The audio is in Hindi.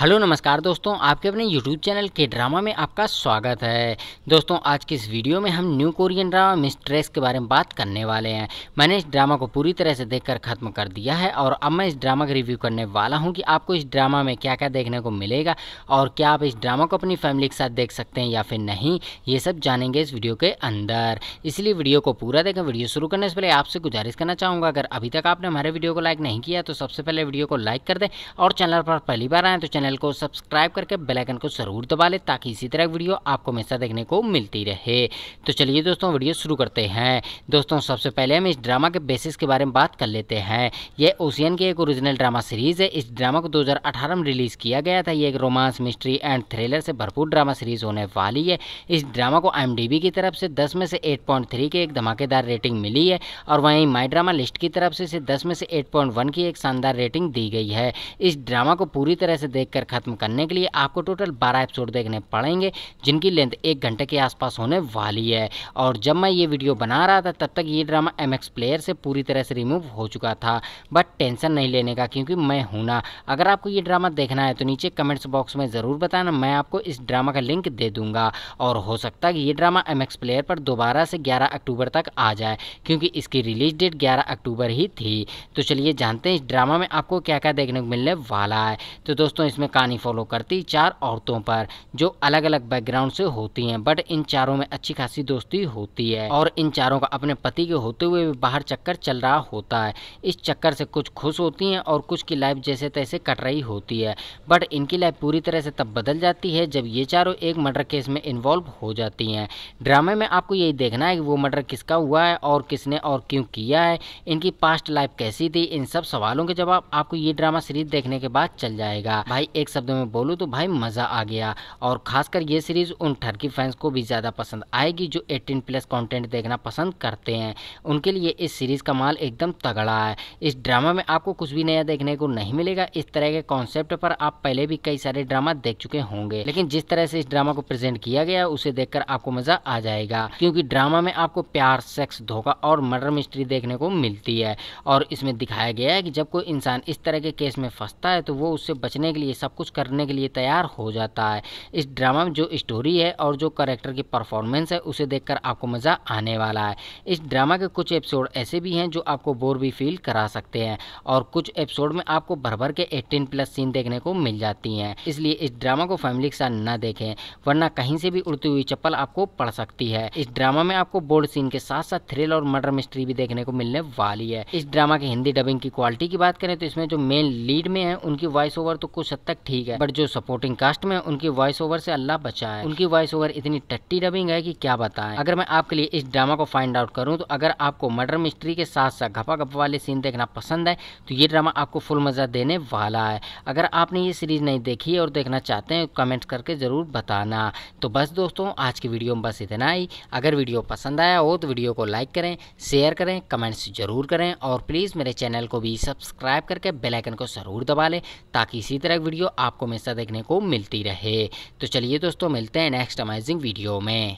हेलो नमस्कार दोस्तों आपके अपने यूट्यूब चैनल के ड्रामा में आपका स्वागत है दोस्तों आज की इस वीडियो में हम न्यू कोरियन ड्रामा मिस्ट्रेस के बारे में बात करने वाले हैं मैंने इस ड्रामा को पूरी तरह से देखकर ख़त्म कर दिया है और अब मैं इस ड्रामा का रिव्यू करने वाला हूं कि आपको इस ड्रामा में क्या क्या देखने को मिलेगा और क्या आप इस ड्रामा को अपनी फैमिली के साथ देख सकते हैं या फिर नहीं ये सब जानेंगे इस वीडियो के अंदर इसलिए वीडियो को पूरा देखें वीडियो शुरू करने से पहले आपसे गुजारिश करना चाहूँगा अगर अभी तक आपने हमारे वीडियो को लाइक नहीं किया तो सबसे पहले वीडियो को लाइक कर दें और चैनल पर पहली बार आएँ तो चैनल चैनल को सब्सक्राइब करके बेलाइकन को ज़रूर दबा लें ताकि इसी तरह वीडियो आपको हमेशा देखने को मिलती रहे तो चलिए दोस्तों वीडियो शुरू करते हैं दोस्तों सबसे पहले हम इस ड्रामा के बेसिस के बारे में बात कर लेते हैं यह ओशियन की एक ओरिजिनल ड्रामा सीरीज़ है इस ड्रामा को दो में रिलीज़ किया गया था यह एक रोमांस मिस्ट्री एंड थ्रिलर से भरपूर ड्रामा सीरीज़ होने वाली है इस ड्रामा को एम की तरफ से दस में से एट की एक धमाकेदार रेटिंग मिली है और वहीं माई ड्रामा लिस्ट की तरफ से इसे दस में से एट की एक शानदार रेटिंग दी गई है इस ड्रामा को पूरी तरह से देखकर लेकर ख़त्म करने के लिए आपको टोटल बारह एपिसोड देखने पड़ेंगे जिनकी लेंथ एक घंटे के आसपास होने वाली है और जब मैं ये वीडियो बना रहा था तब तक ये ड्रामा एम प्लेयर से पूरी तरह से रिमूव हो चुका था बट टेंशन नहीं लेने का क्योंकि मैं हूं ना अगर आपको ये ड्रामा देखना है तो नीचे कमेंट्स बॉक्स में ज़रूर बताना मैं आपको इस ड्रामा का लिंक दे दूंगा और हो सकता है कि ये ड्रामा एम प्लेयर पर दोबारा से ग्यारह अक्टूबर तक आ जाए क्योंकि इसकी रिलीज डेट ग्यारह अक्टूबर ही थी तो चलिए जानते हैं इस ड्रामा में आपको क्या क्या देखने को मिलने वाला है तो दोस्तों इसमें कहानी फॉलो करती चार औरतों पर जो अलग अलग बैकग्राउंड से होती हैं बट इन चारों में अच्छी खासी दोस्ती होती है और इन चारों का अपने पति के होते हुए भी बाहर चक्कर चल रहा होता है इस चक्कर से कुछ खुश होती हैं और कुछ की लाइफ जैसे तैसे कट रही होती है बट इनकी लाइफ पूरी तरह से तब बदल जाती है जब ये चारों एक मर्डर केस में इन्वॉल्व हो जाती हैं ड्रामे में आपको यही देखना है कि वो मर्डर किसका हुआ है और किसने और क्यों किया है इनकी पास्ट लाइफ कैसी थी इन सब सवालों के जवाब आपको ये ड्रामा सीरीज देखने के बाद चल जाएगा भाई एक शब्द में बोलूँ तो भाई मज़ा आ गया और ख़ासकर ये सीरीज़ उन ठरकी फैंस को भी ज़्यादा पसंद आएगी जो 18 प्लस कंटेंट देखना पसंद करते हैं उनके लिए इस सीरीज़ का माल एकदम तगड़ा है इस ड्रामा में आपको कुछ भी नया देखने को नहीं मिलेगा इस तरह के कॉन्सेप्ट पर आप पहले भी कई सारे ड्रामा देख चुके होंगे लेकिन जिस तरह से इस ड्रामा को प्रेजेंट किया गया उसे देखकर आपको मज़ा आ जाएगा क्योंकि ड्रामा में आपको प्यार सेक्स धोखा और मर्डर मिस्ट्री देखने को मिलती है और इसमें दिखाया गया है कि जब कोई इंसान इस तरह के केस में फंसता है तो वो उससे बचने के लिए सब कुछ करने के लिए तैयार हो जाता है इस ड्रामा में जो स्टोरी है और जो करेक्टर की परफॉर्मेंस है उसे देखकर आपको मज़ा आने वाला है इस ड्रामा के कुछ एपिसोड ऐसे भी हैं जो आपको बोर भी फील करा सकते हैं और कुछ एपिसोड में आपको भर भर के एटीन प्लस सीन देखने को मिल जाती हैं इसलिए इस ड्रामा को फैमिली के साथ ना देखें वरना कहीं से भी उड़ती हुई चप्पल आपको पड़ सकती है इस ड्रामा में आपको बोल्ड सीन के साथ साथ थ्रिल और मर्डर मिस्ट्री भी देखने को मिलने वाली है इस ड्रामा की हिंदी डबिंग की क्वालिटी की बात करें तो इसमें जो मेन लीड में है उनकी वॉइस ओवर तो कुछ हद तक ठीक है बट जो सपोर्टिंग कास्ट में उनकी वॉइस ओवर से अल्लाह बचाए उनकी वॉइस ओवर इतनी टट्टी डबिंग है कि क्या बताएं अगर मैं आपके लिए इस ड्रामा को फाइंड आउट करूं तो अगर आपको मर्डर मिस्ट्री के साथ साथ घपा घपा वाले सीन देखना पसंद है तो ये ड्रामा आपको फुल मज़ा देने वाला है अगर आपने ये सीरीज़ नहीं देखी और देखना चाहते हैं कमेंट करके ज़रूर बताना तो बस दोस्तों आज की वीडियो में बस इतना ही अगर वीडियो पसंद आया हो तो वीडियो को लाइक करें शेयर करें कमेंट्स जरूर करें और प्लीज़ मेरे चैनल को भी सब्सक्राइब करके बेलाइकन को ज़रूर दबा लें ताकि इसी तरह वीडियो वीडियो आपको हमेशा देखने को मिलती रहे तो चलिए दोस्तों मिलते हैं नेक्स्ट अमेजिंग वीडियो में